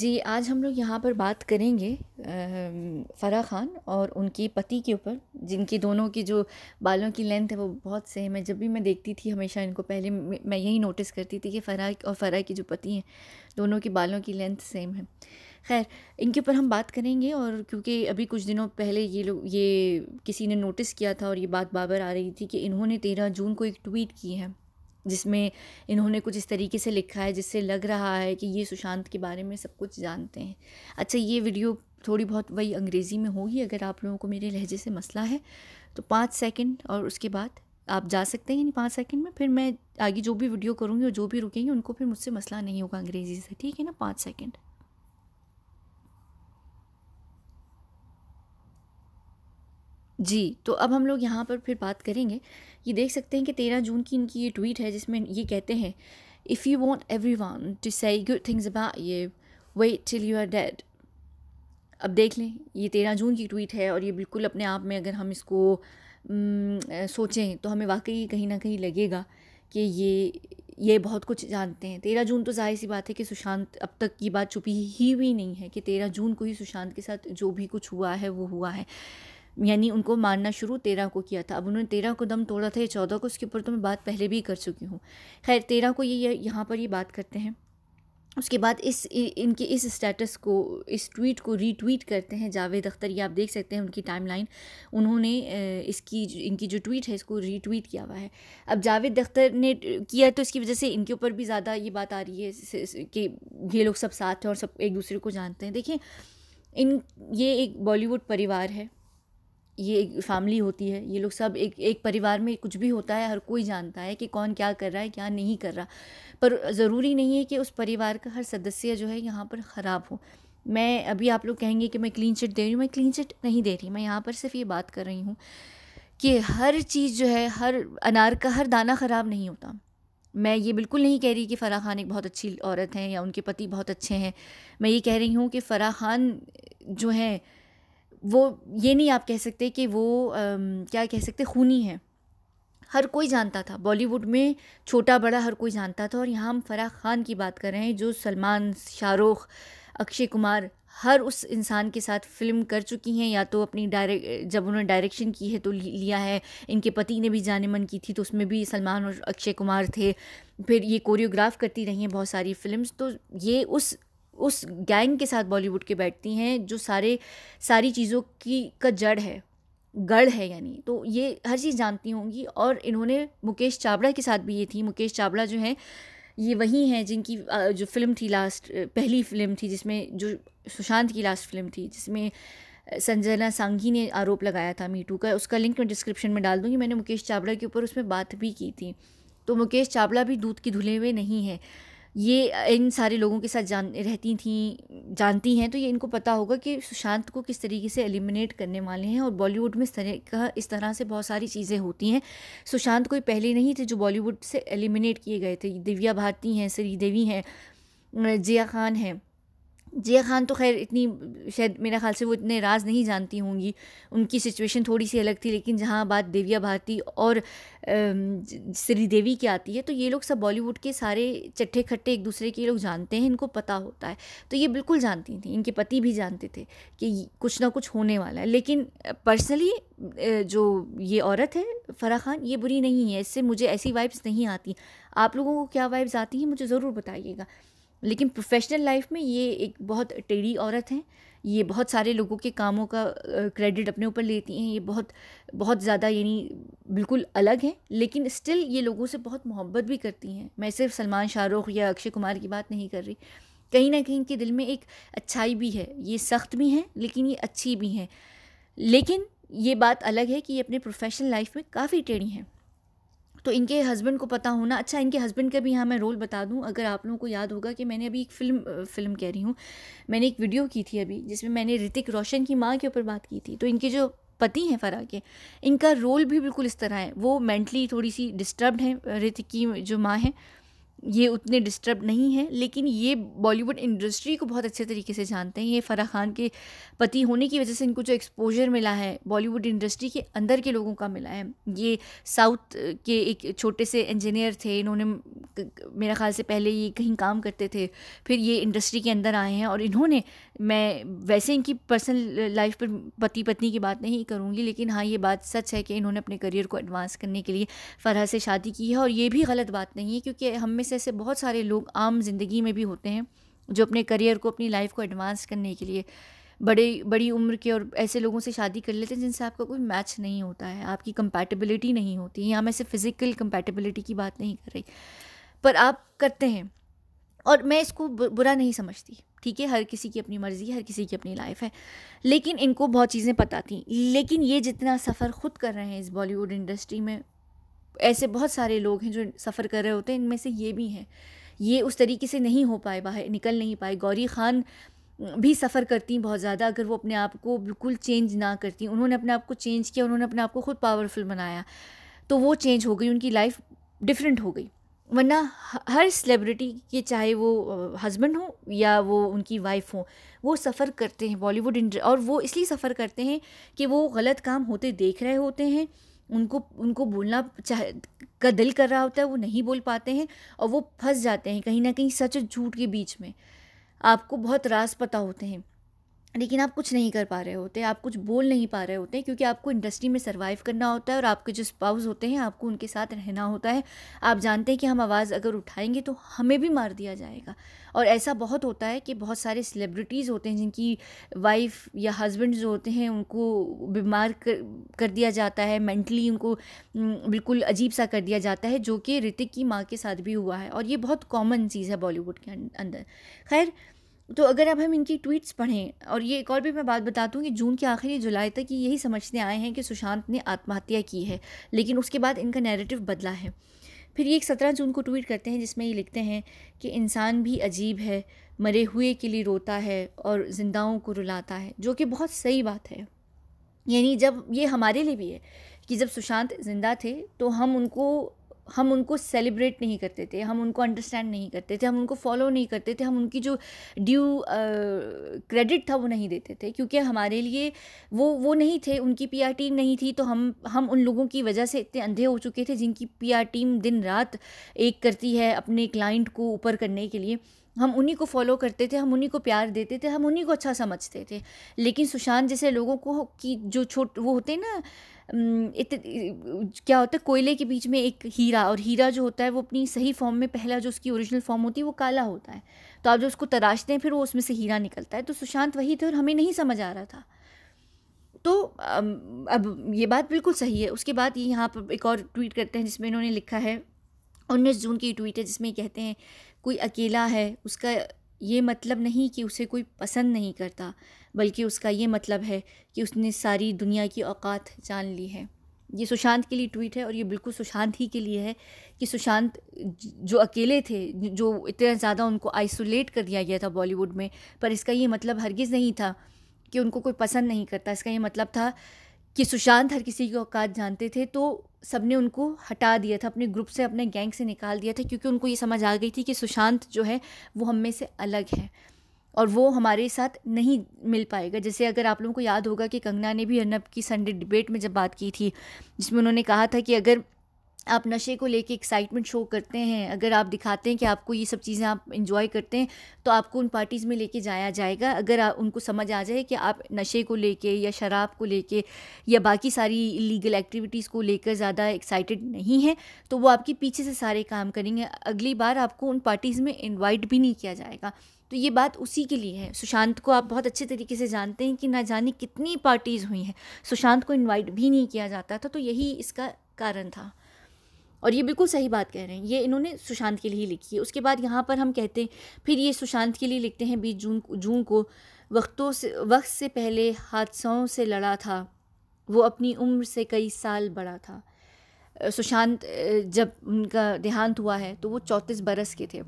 जी आज हम लोग यहाँ पर बात करेंगे फ़रा ख़ान और उनकी पति के ऊपर जिनकी दोनों की जो बालों की लेंथ है वो बहुत सेम है जब भी मैं देखती थी हमेशा इनको पहले मैं यही नोटिस करती थी कि फ़राह और फ़रा की जो पति हैं दोनों के बालों की लेंथ सेम है खैर इनके ऊपर हम बात करेंगे और क्योंकि अभी कुछ दिनों पहले ये लोग ये किसी ने नोटिस किया था और ये बात बाबर आ रही थी कि इन्होंने तेरह जून को एक ट्वीट की है जिसमें इन्होंने कुछ इस तरीके से लिखा है जिससे लग रहा है कि ये सुशांत के बारे में सब कुछ जानते हैं अच्छा ये वीडियो थोड़ी बहुत वही अंग्रेज़ी में होगी अगर आप लोगों को मेरे लहजे से मसला है तो पाँच सेकंड और उसके बाद आप जा सकते हैं यानी पाँच सेकंड में फिर मैं आगे जो भी वीडियो करूँगी और जो भी रुकेंगी उनको फिर मुझसे मसला नहीं होगा अंग्रेज़ी से ठीक है ना पाँच सेकेंड जी तो अब हम लोग यहाँ पर फिर बात करेंगे ये देख सकते हैं कि तेरह जून की इनकी ये ट्वीट है जिसमें ये कहते हैं if you want everyone to say good things about ये wait till you are dead अब देख लें ये तेरह जून की ट्वीट है और ये बिल्कुल अपने आप में अगर हम इसको सोचें तो हमें वाकई कहीं ना कहीं लगेगा कि ये ये बहुत कुछ जानते हैं तेरह जून तो जाहिर सी बात है कि सुशांत अब तक ये बात छुपी ही हुई नहीं है कि तेरह जून को ही सुशांत के साथ जो भी कुछ हुआ है वो हुआ है यानी उनको मारना शुरू तेरह को किया था अब उन्होंने तेरह को दम तोड़ा था या चौदह को उसके ऊपर तो मैं बात पहले भी कर चुकी हूँ खैर तेरह को ये यहाँ पर ये बात करते हैं उसके बाद इस इनके इस स्टेटस को इस ट्वीट को रीट्वीट करते हैं जावेद अख्तर ये आप देख सकते हैं उनकी टाइमलाइन उन्होंने इसकी इनकी जो ट्वीट है इसको रीट्वीट किया हुआ है अब जावेद अख्तर ने किया तो इसकी वजह से इनके ऊपर भी ज़्यादा ये बात आ रही है कि ये लोग सब साथ हैं और सब एक दूसरे को जानते हैं देखिए इन ये एक बॉलीवुड परिवार है ये एक फैमिली होती है ये लोग सब एक एक परिवार में कुछ भी होता है हर कोई जानता है कि कौन क्या कर रहा है क्या नहीं कर रहा पर ज़रूरी नहीं है कि उस परिवार का हर सदस्य जो है यहाँ पर ख़राब हो मैं अभी आप लोग कहेंगे कि मैं क्लीन चिट दे रही हूँ मैं क्लीन चिट नहीं दे रही मैं यहाँ पर सिर्फ ये बात कर रही हूँ कि हर चीज़ जो है हर अनार का हर दाना ख़राब नहीं होता मैं ये बिल्कुल नहीं कह रही कि फ़राह खान एक बहुत अच्छी औरत हैं या उनके पति बहुत अच्छे हैं मैं ये कह रही हूँ कि फ़राह खान जो हैं वो ये नहीं आप कह सकते कि वो क्या कह सकते खूनी है हर कोई जानता था बॉलीवुड में छोटा बड़ा हर कोई जानता था और यहाँ हम फराह खान की बात कर रहे हैं जो सलमान शाहरुख अक्षय कुमार हर उस इंसान के साथ फिल्म कर चुकी हैं या तो अपनी डायरेक्ट जब उन्होंने डायरेक्शन की है तो लिया है इनके पति ने भी जाने मन की थी तो उसमें भी सलमान और अक्षय कुमार थे फिर ये कोरियोग्राफ करती रही हैं बहुत सारी फिल्म्स तो ये उस उस गैंग के साथ बॉलीवुड के बैठती हैं जो सारे सारी चीज़ों की का जड़ है गढ़ है यानी तो ये हर चीज़ जानती होंगी और इन्होंने मुकेश चावड़ा के साथ भी ये थी मुकेश चावड़ा जो हैं ये वही हैं जिनकी जो फिल्म थी लास्ट पहली फिल्म थी जिसमें जो सुशांत की लास्ट फिल्म थी जिसमें संजना सांघी ने आरोप लगाया था मीटू का उसका लिंक मैं डिस्क्रिप्शन में डाल दूँगी मैंने मुकेश चावड़ा के ऊपर उसमें बात भी की थी तो मुकेश चावड़ा भी दूध की धुले हुए नहीं है ये इन सारे लोगों के साथ जान रहती थी जानती हैं तो ये इनको पता होगा कि सुशांत को किस तरीके से एलिमिनेट करने वाले हैं और बॉलीवुड में इस तरह का इस तरह से बहुत सारी चीज़ें होती हैं सुशांत कोई पहले नहीं थे जो बॉलीवुड से एलिमिनेट किए गए थे दिव्या भारती हैं श्रीदेवी हैं जिया खान हैं जिया खान तो खैर इतनी शायद मेरे ख्याल से वो इतने राज नहीं जानती होंगी उनकी सिचुएशन थोड़ी सी अलग थी लेकिन जहाँ बात देविया भारती और श्रीदेवी की आती है तो ये लोग सब बॉलीवुड के सारे चट्ठे खट्टे एक दूसरे के लोग जानते हैं इनको पता होता है तो ये बिल्कुल जानती थी इनके पति भी जानते थे कि कुछ ना कुछ होने वाला है लेकिन पर्सनली जो ये औरत है फराह खान ये बुरी नहीं है इससे मुझे ऐसी वाइब्स नहीं आती आप लोगों को क्या वाइब्स आती हैं मुझे ज़रूर बताइएगा लेकिन प्रोफेशनल लाइफ में ये एक बहुत टेढ़ी औरत हैं ये बहुत सारे लोगों के कामों का क्रेडिट अपने ऊपर लेती हैं ये बहुत बहुत ज़्यादा यानी बिल्कुल अलग हैं लेकिन स्टिल ये लोगों से बहुत मोहब्बत भी करती हैं मैं सिर्फ सलमान शाहरुख या अक्षय कुमार की बात नहीं कर रही कहीं ना कहीं इनके दिल में एक अच्छाई भी है ये सख्त भी हैं लेकिन ये अच्छी भी हैं लेकिन ये बात अलग है कि ये अपने प्रोफेशनल लाइफ में काफ़ी टेढ़ी हैं तो इनके हस्बैंड को पता होना अच्छा इनके हस्बैंड का भी यहाँ मैं रोल बता दूँ अगर आप लोगों को याद होगा कि मैंने अभी एक फ़िल्म फिल्म कह रही हूँ मैंने एक वीडियो की थी अभी जिसमें मैंने ऋतिक रोशन की माँ के ऊपर बात की थी तो इनके जो पति हैं फ़रा के इनका रोल भी बिल्कुल इस तरह है वो मेंटली थोड़ी सी डिस्टर्ब हैं ऋतिक की जो माँ हैं ये उतने डिस्टर्ब नहीं हैं लेकिन ये बॉलीवुड इंडस्ट्री को बहुत अच्छे तरीके से जानते हैं ये फ़राह खान के पति होने की वजह से इनको जो एक्सपोजर मिला है बॉलीवुड इंडस्ट्री के अंदर के लोगों का मिला है ये साउथ के एक छोटे से इंजीनियर थे इन्होंने मेरा ख्याल से पहले ये कहीं काम करते थे फिर ये इंडस्ट्री के अंदर आए हैं और इन्होंने मैं वैसे इनकी पर्सनल लाइफ पर पति पत्नी की बात नहीं करूँगी लेकिन हाँ ये बात सच है कि इन्होंने अपने करियर को एडवांस करने के लिए फ़राह से शादी की है और ये भी गलत बात नहीं है क्योंकि हम में से ऐसे ऐसे बहुत सारे लोग आम जिंदगी में भी होते हैं जो अपने करियर को अपनी लाइफ को एडवांस करने के लिए बड़े बड़ी उम्र के और ऐसे लोगों से शादी कर लेते हैं जिनसे आपका कोई मैच नहीं होता है आपकी कंपैटिबिलिटी नहीं होती यहाँ मैं सिर्फ फिज़िकल कंपैटिबिलिटी की बात नहीं कर रही पर आप करते हैं और मैं इसको बुरा नहीं समझती ठीक है हर किसी की अपनी मर्ज़ी है हर किसी की अपनी लाइफ है लेकिन इनको बहुत चीज़ें पता थी लेकिन ये जितना सफ़र ख़ुद कर रहे हैं इस बॉलीवुड इंडस्ट्री में ऐसे बहुत सारे लोग हैं जो सफ़र कर रहे होते हैं इनमें से ये भी हैं ये उस तरीके से नहीं हो पाए बाहर निकल नहीं पाए गौरी खान भी सफ़र करती बहुत ज़्यादा अगर वो अपने आप को बिल्कुल चेंज ना करती उन्होंने अपने आप को चेंज किया उन्होंने अपने आप को खुद पावरफुल बनाया तो वो चेंज हो गई उनकी लाइफ डिफरेंट हो गई वरना हर सेलिब्रिटी के चाहे वो हस्बैंड हो या वो उनकी वाइफ हो वो सफ़र करते हैं बॉलीवुड और वो इसलिए सफ़र करते हैं कि वो गलत काम होते देख रहे होते हैं उनको उनको बोलना चाहे का दिल कर रहा होता है वो नहीं बोल पाते हैं और वो फंस जाते हैं कहीं ना कहीं सच झूठ के बीच में आपको बहुत रास पता होते हैं लेकिन आप कुछ नहीं कर पा रहे होते आप कुछ बोल नहीं पा रहे होते क्योंकि आपको इंडस्ट्री में सर्वाइव करना होता है और आपके जो स्पाउस होते हैं आपको उनके साथ रहना होता है आप जानते हैं कि हम आवाज़ अगर उठाएंगे तो हमें भी मार दिया जाएगा और ऐसा बहुत होता है कि बहुत सारे सेलिब्रिटीज़ होते हैं जिनकी वाइफ या हस्बैंड जो होते हैं उनको बीमार कर, कर दिया जाता है मेंटली उनको बिल्कुल अजीब सा कर दिया जाता है जो कि ऋतिक की माँ के साथ भी हुआ है और ये बहुत कॉमन चीज़ है बॉलीवुड के अं-, अंदर खैर तो अगर अब हम इनकी ट्वीट्स पढ़ें और ये एक और भी मैं बात बता दूँ कि जून के आखिरी जुलाई तक ये यही समझने आए हैं कि सुशांत ने आत्महत्या की है लेकिन उसके बाद इनका नैरेटिव बदला है फिर ये एक सत्रह जून को ट्वीट करते हैं जिसमें ये लिखते हैं कि इंसान भी अजीब है मरे हुए के लिए रोता है और जिंदाओं को रुलाता है जो कि बहुत सही बात है यानी जब ये हमारे लिए भी है कि जब सुशांत ज़िंदा थे तो हम उनको हम उनको सेलिब्रेट नहीं करते थे हम उनको अंडरस्टैंड नहीं करते थे हम उनको फॉलो नहीं करते थे हम उनकी जो ड्यू क्रेडिट था वो नहीं देते थे क्योंकि हमारे लिए वो वो नहीं थे उनकी पीआर टीम नहीं थी तो हम हम उन लोगों की वजह से इतने अंधे हो चुके थे जिनकी पीआर टीम दिन रात एक करती है अपने क्लाइंट को ऊपर करने के लिए हम उन्हीं को फॉलो करते थे हम उन्हीं को प्यार देते थे हम उन्हीं को अच्छा समझते थे लेकिन सुशांत जैसे लोगों को कि जो छोट वो होते ना इत, क्या होता है कोयले के बीच में एक हीरा और हीरा जो होता है वो अपनी सही फॉर्म में पहला जो उसकी ओरिजिनल फॉर्म होती है वो काला होता है तो आप जो उसको तराशते हैं फिर वो उसमें से हीरा निकलता है तो सुशांत वही थे और हमें नहीं समझ आ रहा था तो अब ये बात बिल्कुल सही है उसके बाद ये यहाँ पर एक और ट्वीट करते हैं जिसमें इन्होंने लिखा है उन्नीस जून की ट्वीट है जिसमें कहते हैं कोई अकेला है उसका ये मतलब नहीं कि उसे कोई पसंद नहीं करता बल्कि उसका ये मतलब है कि उसने सारी दुनिया की औकात जान ली है ये सुशांत के लिए ट्वीट है और ये बिल्कुल सुशांत ही के लिए है कि सुशांत जो अकेले थे जो इतना ज़्यादा उनको आइसोलेट कर दिया गया था बॉलीवुड में पर इसका ये मतलब हरगिज़ नहीं था कि उनको कोई पसंद नहीं करता इसका ये मतलब था कि सुशांत हर किसी की औकात जानते थे तो सबने उनको हटा दिया था अपने ग्रुप से अपने गैंग से निकाल दिया था क्योंकि उनको ये समझ आ गई थी कि सुशांत जो है वो हम में से अलग है और वो हमारे साथ नहीं मिल पाएगा जैसे अगर आप लोगों को याद होगा कि कंगना ने भी अर्नब की संडे डिबेट में जब बात की थी जिसमें उन्होंने कहा था कि अगर आप नशे को लेके एक्साइटमेंट शो करते हैं अगर आप दिखाते हैं कि आपको ये सब चीज़ें आप इन्जॉय करते हैं तो आपको उन पार्टीज़ में लेके जाया जाएगा अगर आ, उनको समझ आ जाए कि आप नशे को लेके या शराब को लेके या बाकी सारी इलीगल एक्टिविटीज़ को लेकर ज़्यादा एक्साइटेड नहीं है तो वो आपके पीछे से सारे काम करेंगे अगली बार आपको उन पार्टीज़ में इन्वाइट भी नहीं किया जाएगा तो ये बात उसी के लिए है सुशांत को आप बहुत अच्छे तरीके से जानते हैं कि ना जाने कितनी पार्टीज़ हुई हैं सुशांत को इन्वाइट भी नहीं किया जाता था तो यही इसका कारण था और ये बिल्कुल सही बात कह रहे हैं ये इन्होंने सुशांत के लिए ही लिखी है उसके बाद यहाँ पर हम कहते हैं फिर ये सुशांत के लिए लिखते हैं बीस जून जून को वक्तों से वक्त से पहले हादसों से लड़ा था वो अपनी उम्र से कई साल बड़ा था सुशांत जब उनका देहांत हुआ है तो वो चौंतीस बरस के थे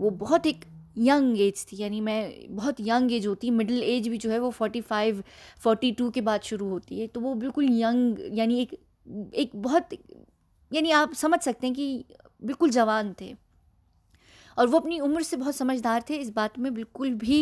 वो बहुत एक यंग एज थी यानी मैं बहुत यंग एज होती मिडिल एज भी जो है वो फोर्टी फाइव फोर्टी टू के बाद शुरू होती है तो वो बिल्कुल यंग यानी एक एक बहुत यानी आप समझ सकते हैं कि बिल्कुल जवान थे और वो अपनी उम्र से बहुत समझदार थे इस बात में बिल्कुल भी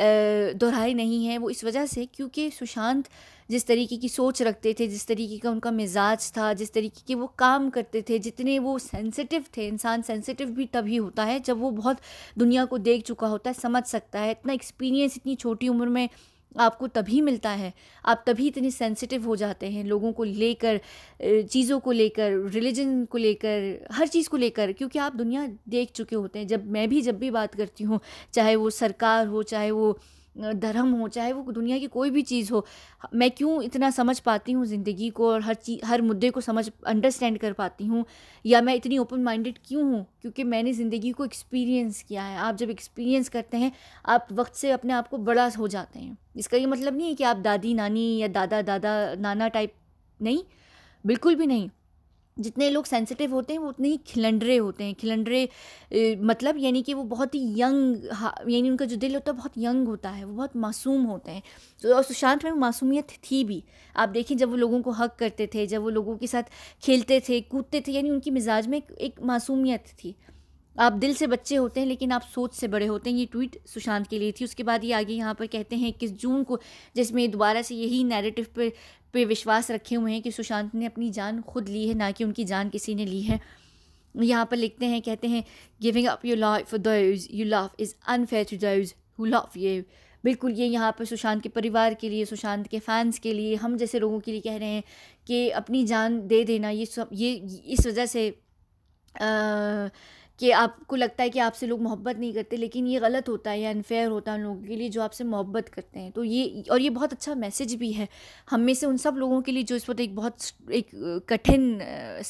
दोहराए नहीं है वो इस वजह से क्योंकि सुशांत जिस तरीके की सोच रखते थे जिस तरीके का उनका मिजाज था जिस तरीके के वो काम करते थे जितने वो सेंसिटिव थे इंसान सेंसिटिव भी तभी होता है जब वो बहुत दुनिया को देख चुका होता है समझ सकता है इतना एक्सपीरियंस इतनी छोटी उम्र में आपको तभी मिलता है आप तभी इतने सेंसिटिव हो जाते हैं लोगों को लेकर चीज़ों को लेकर रिलीजन को लेकर हर चीज़ को लेकर क्योंकि आप दुनिया देख चुके होते हैं जब मैं भी जब भी बात करती हूँ चाहे वो सरकार हो चाहे वो धर्म हो चाहे वो दुनिया की कोई भी चीज़ हो मैं क्यों इतना समझ पाती हूँ ज़िंदगी को और हर चीज हर मुद्दे को समझ अंडरस्टैंड कर पाती हूँ या मैं इतनी ओपन माइंडेड क्यों हूँ क्योंकि मैंने ज़िंदगी को एक्सपीरियंस किया है आप जब एक्सपीरियंस करते हैं आप वक्त से अपने आप को बड़ा हो जाते हैं इसका ये मतलब नहीं है कि आप दादी नानी या दादा दादा नाना टाइप नहीं बिल्कुल भी नहीं जितने लोग सेंसिटिव होते हैं वो उतने ही खिलंडरे होते हैं खिलंडरे मतलब यानी कि वो बहुत ही यंग यानी उनका जो दिल होता है बहुत यंग होता है वो बहुत मासूम होते हैं तो और सुशांत में मासूमियत थी भी आप देखें जब वो लोगों को हक करते थे जब वो लोगों के साथ खेलते थे कूदते थे यानी उनकी मिजाज में एक मासूमियत थी आप दिल से बच्चे होते हैं लेकिन आप सोच से बड़े होते हैं ये ट्वीट सुशांत के लिए थी उसके बाद ये आगे यहाँ पर कहते हैं इक्कीस जून को जिसमें दोबारा से यही नैरेटिव पर पे विश्वास रखे हुए हैं कि सुशांत ने अपनी जान खुद ली है ना कि उनकी जान किसी ने ली है यहाँ पर लिखते हैं कहते हैं गिविंग अप योर लाइफ दर्ज you love is unfair to दर्ज हु लव ये बिल्कुल ये यहाँ पर सुशांत के परिवार के लिए सुशांत के फैंस के लिए हम जैसे लोगों के लिए कह रहे हैं कि अपनी जान दे देना ये सब ये इस वजह से आ, कि आपको लगता है कि आपसे लोग मोहब्बत नहीं करते लेकिन ये गलत होता है या अनफेयर होता है उन लोगों के लिए जो आपसे मोहब्बत करते हैं तो ये और ये बहुत अच्छा मैसेज भी है हम में से उन सब लोगों के लिए जो इस वक्त एक बहुत एक कठिन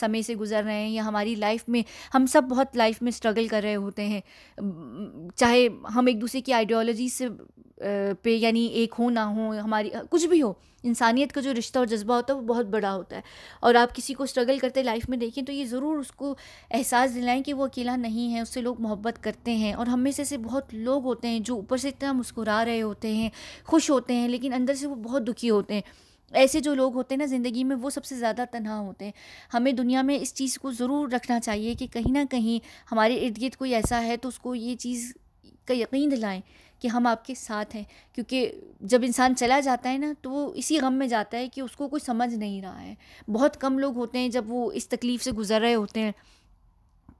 समय से गुजर रहे हैं या हमारी लाइफ में हम सब बहुत लाइफ में स्ट्रगल कर रहे होते हैं चाहे हम एक दूसरे की आइडियोलॉजी से पे यानी एक हो ना हो हमारी कुछ भी हो इंसानियत का जो रिश्ता और जज्बा होता है वो बहुत बड़ा होता है और आप किसी को स्ट्रगल करते लाइफ में देखें तो ये ज़रूर उसको एहसास दिलाएं कि वो अकेला नहीं है उससे लोग मोहब्बत करते हैं और हम में से ऐसे बहुत लोग होते हैं जो ऊपर से इतना मुस्कुरा रहे होते हैं खुश होते हैं लेकिन अंदर से वो बहुत दुखी होते हैं ऐसे जो लोग होते हैं ना ज़िंदगी में वो सबसे ज़्यादा तनहा होते हैं हमें दुनिया में इस चीज़ को ज़रूर रखना चाहिए कि कहीं ना कहीं हमारे इर्द गिर्द कोई ऐसा है तो उसको ये चीज़ का यकीन दिलाएं कि हम आपके साथ हैं क्योंकि जब इंसान चला जाता है ना तो वो इसी गम में जाता है कि उसको कोई समझ नहीं रहा है बहुत कम लोग होते हैं जब वो इस तकलीफ़ से गुजर रहे होते हैं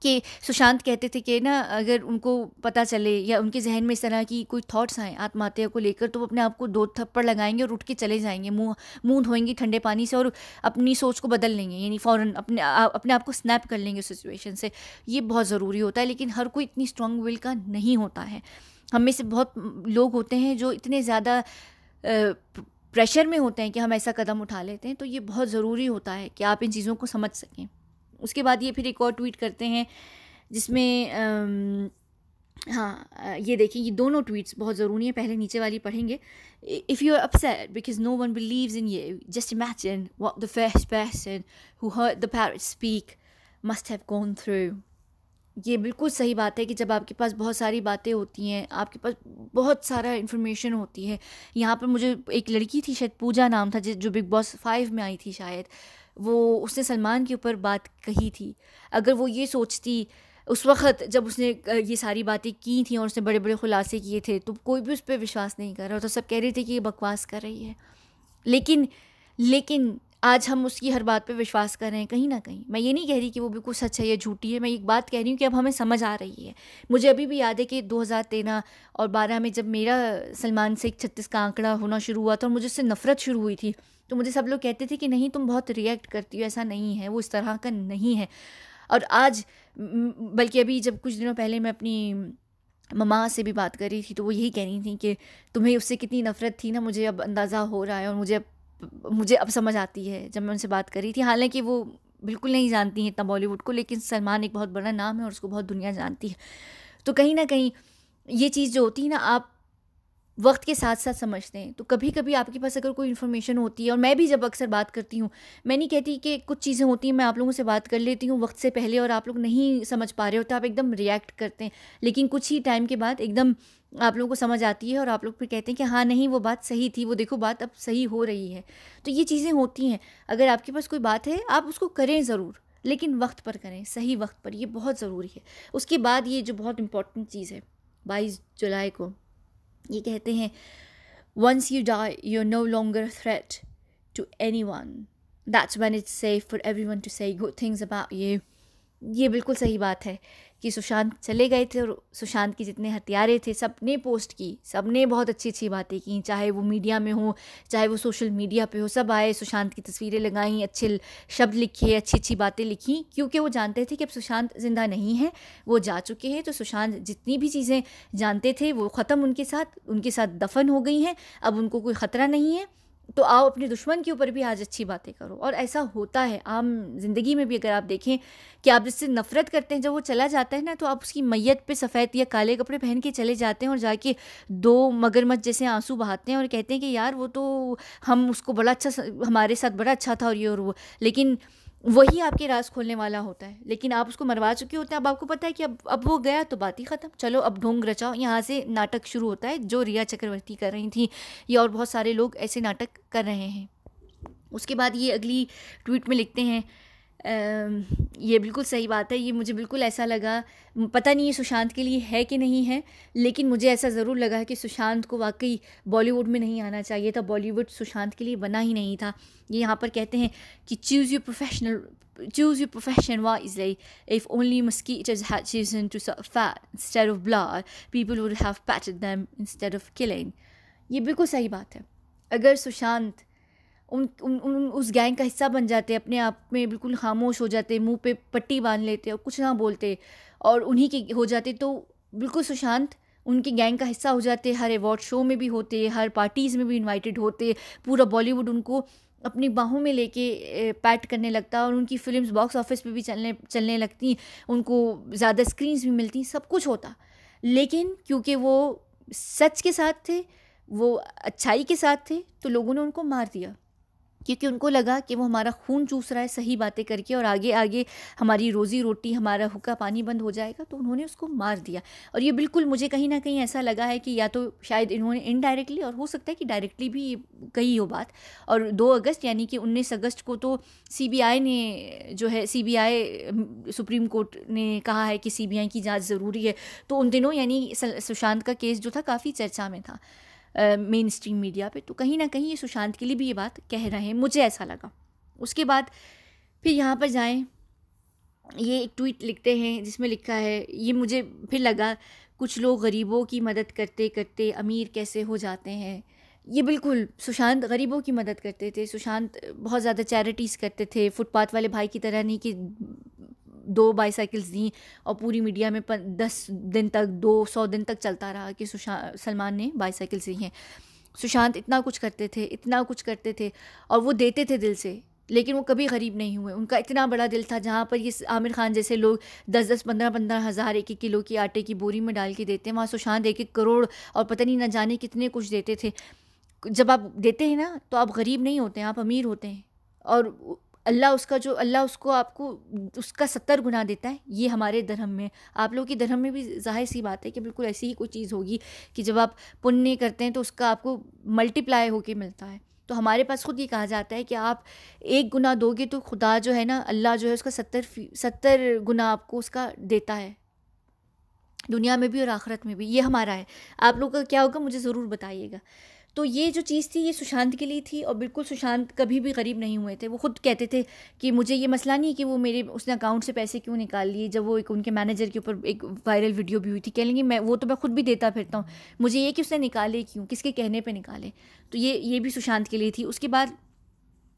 कि सुशांत कहते थे कि ना अगर उनको पता चले या उनके जहन में इस तरह की कोई थाट्स आएँ आत्महत्या को लेकर तो वो अपने आप को दो थप्पड़ लगाएंगे और उठ के चले जाएंगे मुँह मुँह धोएंगे ठंडे पानी से और अपनी सोच को बदल लेंगे यानी फ़ौर अपने आ, अपने आप को स्नैप कर लेंगे उस सिचुएशन से ये बहुत ज़रूरी होता है लेकिन हर कोई इतनी स्ट्रॉन्ग विल का नहीं होता है हम में से बहुत लोग होते हैं जो इतने ज़्यादा प्रेशर में होते हैं कि हम ऐसा कदम उठा लेते हैं तो ये बहुत ज़रूरी होता है कि आप इन चीज़ों को समझ सकें उसके बाद ये फिर एक और ट्वीट करते हैं जिसमें हाँ ये देखिए ये दोनों ट्वीट्स बहुत ज़रूरी हैं पहले नीचे वाली पढ़ेंगे if you are upset because no one believes in ये just imagine what the first person who the parrot speak must have gone through ये बिल्कुल सही बात है कि जब आपके पास बहुत सारी बातें होती हैं आपके पास बहुत सारा इन्फॉर्मेशन होती है यहाँ पर मुझे एक लड़की थी शायद पूजा नाम था जो बिग बॉस फाइव में आई थी शायद वो उसने सलमान के ऊपर बात कही थी अगर वो ये सोचती उस वक्त जब उसने ये सारी बातें की थी और उसने बड़े बड़े खुलासे किए थे तो कोई भी उस पर विश्वास नहीं कर रहा तो सब कह रहे थे कि ये बकवास कर रही है लेकिन लेकिन आज हम उसकी हर बात पे विश्वास कर रहे हैं कहीं ना कहीं मैं ये नहीं कह रही कि वो बिल्कुल सच है या झूठी है मैं एक बात कह रही हूँ कि अब हमें समझ आ रही है मुझे अभी भी याद है कि 2013 और 12 में जब मेरा सलमान से एक छत्तीस का आंकड़ा होना शुरू हुआ था और मुझे उससे नफरत शुरू हुई थी तो मुझे सब लोग कहते थे कि नहीं तुम बहुत रिएक्ट करती हो ऐसा नहीं है वो इस तरह का नहीं है और आज बल्कि अभी जब कुछ दिनों पहले मैं अपनी ममा से भी बात कर रही थी तो वो यही कह रही थी कि तुम्हें उससे कितनी नफ़रत थी ना मुझे अब अंदाज़ा हो रहा है और मुझे मुझे अब समझ आती है जब मैं उनसे बात कर रही थी हालांकि वो बिल्कुल नहीं जानती हैं इतना बॉलीवुड को लेकिन सलमान एक बहुत बड़ा नाम है और उसको बहुत दुनिया जानती है तो कहीं ना कहीं ये चीज़ जो होती है ना आप वक्त के साथ साथ समझते हैं तो कभी कभी आपके पास अगर कोई इन्फॉर्मेशन होती है और मैं भी जब अक्सर बात करती हूँ मैं नहीं कहती कि कुछ चीज़ें होती हैं मैं आप लोगों से बात कर लेती हूँ वक्त से पहले और आप लोग नहीं समझ पा रहे होते तो आप एकदम रिएक्ट करते हैं लेकिन कुछ ही टाइम के बाद एकदम आप लोगों को समझ आती है और आप लोग फिर कहते हैं कि हाँ नहीं वो बात सही थी वो देखो बात अब सही हो रही है तो ये चीज़ें होती हैं अगर आपके पास कोई बात है आप उसको करें ज़रूर लेकिन वक्त पर करें सही वक्त पर ये बहुत ज़रूरी है उसके बाद ये जो बहुत इंपॉर्टेंट चीज़ है बाईस जुलाई को ये कहते हैं once you die you no longer threat to anyone that's when it's safe for everyone to say good things about you ये बिल्कुल सही बात है कि सुशांत चले गए थे और सुशांत की जितने हथियारे थे सब ने पोस्ट की सब ने बहुत अच्छी अच्छी बातें की चाहे वो मीडिया में हो चाहे वो सोशल मीडिया पे हो सब आए सुशांत की तस्वीरें लगाई अच्छे शब्द लिखे अच्छी अच्छी बातें लिखी क्योंकि वो जानते थे कि अब सुशांत ज़िंदा नहीं है वो जा चुके हैं तो सुशांत जितनी भी चीज़ें जानते थे वो ख़त्म उनके साथ उनके साथ दफन हो गई हैं अब उनको कोई ख़तरा नहीं है तो आओ अपने दुश्मन के ऊपर भी आज अच्छी बातें करो और ऐसा होता है आम ज़िंदगी में भी अगर आप देखें कि आप जिससे नफ़रत करते हैं जब वो चला जाता है ना तो आप उसकी मैयत पे सफ़ेद या काले कपड़े पहन के चले जाते हैं और जाके दो मगरमच्छ जैसे आंसू बहाते हैं और कहते हैं कि यार वो तो हम उसको बड़ा अच्छा हमारे साथ बड़ा अच्छा था और ये और वो लेकिन वही आपके राज खोलने वाला होता है लेकिन आप उसको मरवा चुके होते हैं अब आपको पता है कि अब अब वो गया तो बात ही ख़त्म चलो अब ढोंग रचाओ यहाँ से नाटक शुरू होता है जो रिया चक्रवर्ती कर रही थी या और बहुत सारे लोग ऐसे नाटक कर रहे हैं उसके बाद ये अगली ट्वीट में लिखते हैं ये बिल्कुल सही बात है ये मुझे बिल्कुल ऐसा लगा पता नहीं ये सुशांत के लिए है कि नहीं है लेकिन मुझे ऐसा ज़रूर लगा कि सुशांत को वाकई बॉलीवुड में नहीं आना चाहिए था बॉलीवुड सुशांत के लिए बना ही नहीं था ये यहाँ पर कहते हैं कि choose your professional choose your profession wisely. If only mosquitoes had is to suck fat instead of blood, people would have patted them instead of killing ये बिल्कुल सही बात है अगर सुशांत उन, उन, उन उस गैंग का हिस्सा बन जाते अपने आप में बिल्कुल खामोश हो जाते मुंह पे पट्टी बांध लेते और कुछ ना बोलते और उन्हीं के हो जाते तो बिल्कुल सुशांत उनकी गैंग का हिस्सा हो जाते हर अवार्ड शो में भी होते हर पार्टीज़ में भी इनवाइटेड होते पूरा बॉलीवुड उनको अपनी बाहों में लेके पैट करने लगता और उनकी फिल्म्स बॉक्स ऑफिस पे भी चलने चलने लगती उनको ज़्यादा स्क्रीन्स भी मिलती सब कुछ होता लेकिन क्योंकि वो सच के साथ थे वो अच्छाई के साथ थे तो लोगों ने उनको मार दिया क्योंकि उनको लगा कि वो हमारा खून चूस रहा है सही बातें करके और आगे आगे हमारी रोज़ी रोटी हमारा हुक्का पानी बंद हो जाएगा तो उन्होंने उसको मार दिया और ये बिल्कुल मुझे कहीं ना कहीं ऐसा लगा है कि या तो शायद इन्होंने इनडायरेक्टली और हो सकता है कि डायरेक्टली भी कही हो बात और दो अगस्त यानी कि उन्नीस अगस्त को तो सी ने जो है सी सुप्रीम कोर्ट ने कहा है कि सी की जाँच ज़रूरी है तो उन दिनों यानी सुशांत का केस जो था काफ़ी चर्चा में था मेन स्ट्रीम मीडिया पे तो कहीं ना कहीं ये सुशांत के लिए भी ये बात कह रहे हैं मुझे ऐसा लगा उसके बाद फिर यहाँ पर जाएं ये एक ट्वीट लिखते हैं जिसमें लिखा है ये मुझे फिर लगा कुछ लोग गरीबों की मदद करते करते अमीर कैसे हो जाते हैं ये बिल्कुल सुशांत गरीबों की मदद करते थे सुशांत बहुत ज़्यादा चैरिटीज़ करते थे फुटपाथ वाले भाई की तरह नहीं कि दो बाईसाइकिल्स दी और पूरी मीडिया में प, दस दिन तक दो सौ दिन तक चलता रहा कि सुशांत सलमान ने बाईसाइकिल्स दी हैं सुशांत इतना कुछ करते थे इतना कुछ करते थे और वो देते थे दिल से लेकिन वो कभी गरीब नहीं हुए उनका इतना बड़ा दिल था जहाँ पर ये आमिर खान जैसे लोग दस दस पंद्रह पंद्रह हज़ार एक एक किलो की आटे की बोरी में डाल के देते हैं वहाँ सुशांत एक एक करोड़ और पता नहीं ना जाने कितने कुछ देते थे जब आप देते हैं ना तो आप गरीब नहीं होते हैं आप अमीर होते हैं और अल्लाह उसका जो अल्लाह उसको आपको उसका सत्तर गुना देता है ये हमारे धर्म में आप लोगों की धर्म में भी जाहिर सी बात है कि बिल्कुल ऐसी ही कोई चीज़ होगी कि जब आप पुण्य करते हैं तो उसका आपको मल्टीप्लाई होके मिलता है तो हमारे पास ख़ुद ये कहा जाता है कि आप एक गुना दोगे तो खुदा जो है ना अल्लाह जो है उसका सत्तर सत्तर गुना आपको उसका देता है दुनिया में भी और आखरत में भी ये हमारा है आप लोग का क्या होगा मुझे ज़रूर बताइएगा तो ये जो चीज़ थी ये सुशांत के लिए थी और बिल्कुल सुशांत कभी भी गरीब नहीं हुए थे वो खुद कहते थे कि मुझे ये मसला नहीं कि वो मेरे उसने अकाउंट से पैसे क्यों निकाल लिए जब वो एक उनके मैनेजर के ऊपर एक वायरल वीडियो भी हुई थी कह लेंगे मैं वो तो मैं खुद भी देता फिरता हूँ मुझे ये कि उसने निकाले क्यों किसके कहने पर निकाले तो ये ये भी सुशांत के लिए थी उसके बाद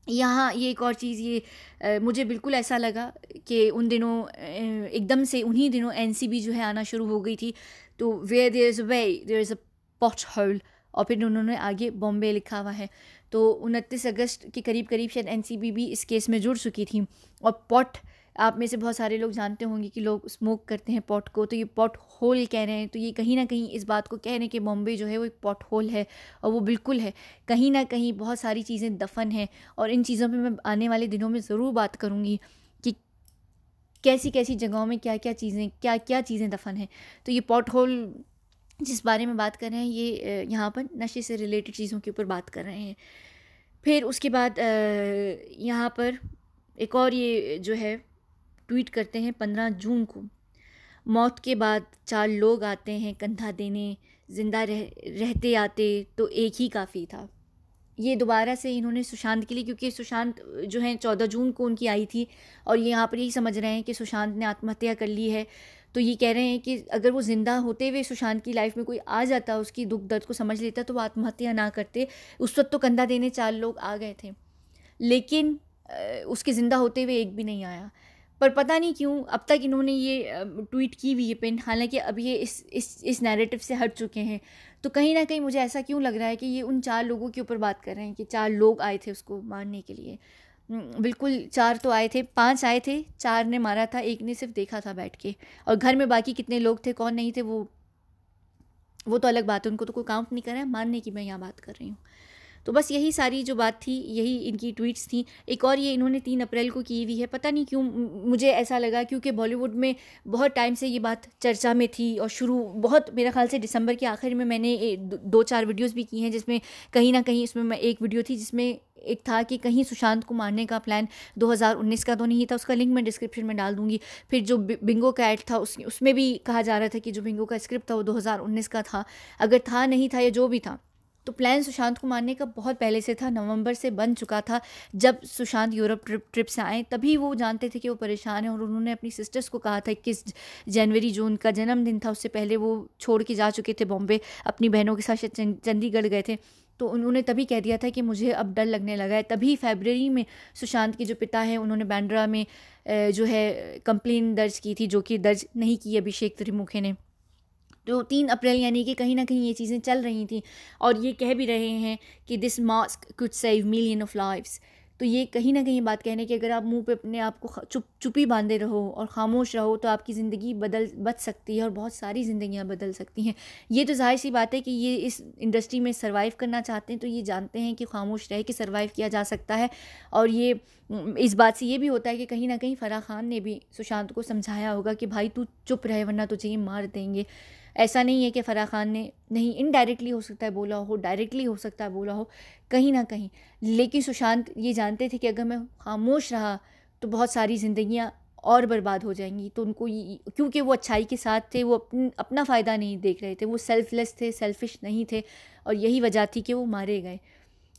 यहाँ ये एक और चीज़ ये आ, मुझे बिल्कुल ऐसा लगा कि उन दिनों एकदम से उन्हीं दिनों एनसीबी जो है आना शुरू हो गई थी तो where there is a way there is a pothole और फिर उन्होंने आगे बॉम्बे लिखा हुआ है तो उनतीस अगस्त के करीब करीब शायद एन भी इस केस में जुड़ चुकी थी और पॉट आप में से बहुत सारे लोग जानते होंगे कि लोग स्मोक करते हैं पॉट को तो ये पॉट होल कह रहे हैं तो ये कहीं ना कहीं इस बात को कह रहे हैं कि बॉम्बे जो है वो एक पॉट होल है और वो बिल्कुल है कहीं ना कहीं बहुत सारी चीज़ें दफन हैं और इन चीज़ों पर मैं आने वाले दिनों में ज़रूर बात करूँगी कि कैसी कैसी जगहों में क्या क्या चीज़ें क्या क्या चीज़ें दफन हैं तो ये पॉट होल जिस बारे में बात कर रहे हैं ये यहाँ पर नशे से रिलेटेड चीज़ों के ऊपर बात कर रहे हैं फिर उसके बाद यहाँ पर एक और ये जो है ट्वीट करते हैं पंद्रह जून को मौत के बाद चार लोग आते हैं कंधा देने ज़िंदा रह रहते आते तो एक ही काफ़ी था ये दोबारा से इन्होंने सुशांत के लिए क्योंकि सुशांत जो है चौदह जून को उनकी आई थी और ये यहाँ पर यही समझ रहे हैं कि सुशांत ने आत्महत्या कर ली है तो ये कह रहे हैं कि अगर वो ज़िंदा होते हुए सुशांत की लाइफ में कोई आ जाता उसकी दुख दर्द को समझ लेता तो वो आत्महत्या ना करते उस वक्त तो कंधा देने चार लोग आ गए थे लेकिन उसके ज़िंदा होते हुए एक भी नहीं आया पर पता नहीं क्यों अब तक इन्होंने ये ट्वीट की हुई है पिन हालांकि अब ये इस इस इस नैरेटिव से हट चुके हैं तो कहीं ना कहीं मुझे ऐसा क्यों लग रहा है कि ये उन चार लोगों के ऊपर बात कर रहे हैं कि चार लोग आए थे उसको मारने के लिए हम्म, बिल्कुल चार तो आए थे पांच आए थे चार ने मारा था एक ने सिर्फ देखा था बैठ के और घर में बाकी कितने लोग थे कौन नहीं थे वो वो तो अलग बात है उनको तो कोई काउंट नहीं करा है मानने की मैं यहाँ बात कर रही हूँ तो बस यही सारी जो बात थी यही इनकी ट्वीट्स थी एक और ये इन्होंने तीन अप्रैल को की हुई है पता नहीं क्यों मुझे ऐसा लगा क्योंकि बॉलीवुड में बहुत टाइम से ये बात चर्चा में थी और शुरू बहुत मेरा ख्याल से दिसंबर के आखिर में मैंने दो चार वीडियोज़ भी की हैं जिसमें कहीं ना कहीं इसमें मैं एक वीडियो थी जिसमें एक था कि कहीं सुशांत को मारने का प्लान 2019 का तो नहीं था उसका लिंक मैं डिस्क्रिप्शन में डाल दूंगी फिर जो बिंगो का एड था उस उसमें भी कहा जा रहा था कि जो बिंगो का स्क्रिप्ट था वो 2019 का था अगर था नहीं था या जो भी था तो प्लान सुशांत को मारने का बहुत पहले से था नवंबर से बन चुका था जब सुशांत यूरोप ट्रिप ट्रिप से आए तभी वो जानते थे कि वो परेशान है और उन्होंने अपनी सिस्टर्स को कहा था इक्कीस जनवरी जो उनका जन्मदिन था उससे पहले वो छोड़ के जा चुके थे बॉम्बे अपनी बहनों के साथ चंडीगढ़ गए थे तो उन्होंने तभी कह दिया था कि मुझे अब डर लगने लगा है तभी फेबररी में सुशांत के जो पिता हैं उन्होंने बैंड्रा में जो है कंप्लेन दर्ज की थी जो कि दर्ज नहीं की अभिषेक त्रिमुखे ने तो तीन अप्रैल यानी कि कहीं ना कहीं ये चीज़ें चल रही थी और ये कह भी रहे हैं कि this mask could save million of lifes तो ये कहीं ना कहीं बात कहने की अगर आप मुंह पे अपने आप को चुप चुपी बांधे रहो और खामोश रहो तो आपकी ज़िंदगी बदल बच सकती है और बहुत सारी ज़िंदियाँ बदल सकती हैं ये तो जाहिर सी बात है कि ये इस इंडस्ट्री में सर्वाइव करना चाहते हैं तो ये जानते हैं कि खामोश रह के सर्वाइव किया जा सकता है और ये इस बात से ये भी होता है कि कहीं ना कहीं फ़राह खान ने भी सुशांत को समझाया होगा कि भाई तू चुप रहे वरना तुझे ये मार देंगे ऐसा नहीं है कि फ़राह खान ने नहीं इनडायरेक्टली हो सकता है बोला हो डायरेक्टली हो सकता है बोला हो कहीं ना कहीं लेकिन सुशांत ये जानते थे कि अगर मैं खामोश रहा तो बहुत सारी ज़िंदियाँ और बर्बाद हो जाएंगी तो उनको क्योंकि वो अच्छाई के साथ थे वो अपन, अपना फ़ायदा नहीं देख रहे थे वो सेल्फलेस थे सेल्फिश नहीं थे और यही वजह थी कि वो मारे गए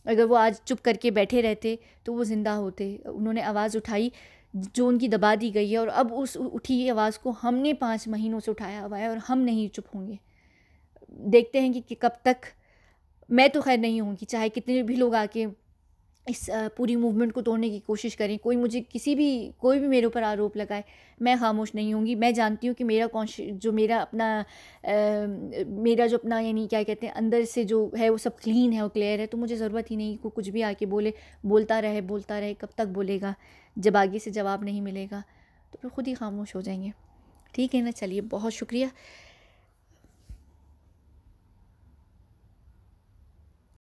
अगर वो आज चुप करके बैठे रहते तो वो ज़िंदा होते उन्होंने आवाज़ उठाई जो उनकी दबा दी गई है और अब उस उठी आवाज़ को हमने पाँच महीनों से उठाया हुआ है और हम नहीं चुप होंगे देखते हैं कि, कि कब तक मैं तो खैर नहीं होंगी चाहे कितने भी लोग आके इस पूरी मूवमेंट को तोड़ने की कोशिश करें कोई मुझे किसी भी कोई भी मेरे ऊपर आरोप लगाए मैं खामोश नहीं होंगी मैं जानती हूँ कि मेरा कॉन्श जो मेरा अपना आ, मेरा जो अपना यानी क्या कहते हैं अंदर से जो है वो सब क्लीन है वो क्लियर है तो मुझे ज़रूरत ही नहीं कि कुछ भी आके बोले बोलता रहे बोलता रहे कब तक बोलेगा जब आगे से जवाब नहीं मिलेगा तो फिर ख़ुद ही खामोश हो जाएंगे ठीक है ना चलिए बहुत शुक्रिया